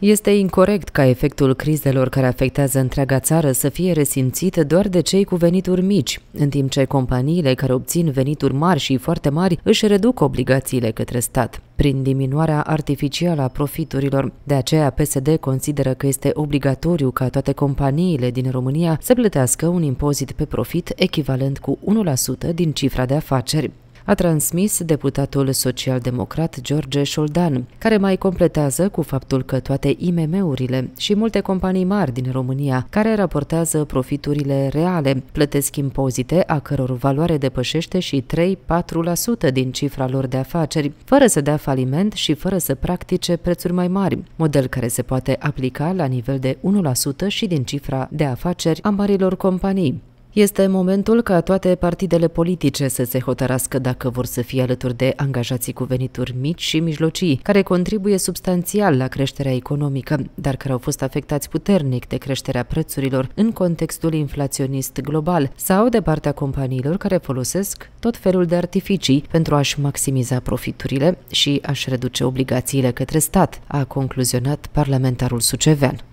Este incorrect ca efectul crizelor care afectează întreaga țară să fie resimțit doar de cei cu venituri mici, în timp ce companiile care obțin venituri mari și foarte mari își reduc obligațiile către stat, prin diminuarea artificială a profiturilor. De aceea, PSD consideră că este obligatoriu ca toate companiile din România să plătească un impozit pe profit echivalent cu 1% din cifra de afaceri a transmis deputatul social-democrat George Șoldan, care mai completează cu faptul că toate IMM-urile și multe companii mari din România care raportează profiturile reale plătesc impozite a căror valoare depășește și 3-4% din cifra lor de afaceri, fără să dea faliment și fără să practice prețuri mai mari, model care se poate aplica la nivel de 1% și din cifra de afaceri a marilor companii. Este momentul ca toate partidele politice să se hotărască dacă vor să fie alături de angajații cu venituri mici și mijlocii, care contribuie substanțial la creșterea economică, dar care au fost afectați puternic de creșterea prețurilor în contextul inflaționist global, sau de partea companiilor care folosesc tot felul de artificii pentru a-și maximiza profiturile și a-și reduce obligațiile către stat, a concluzionat parlamentarul sucevean.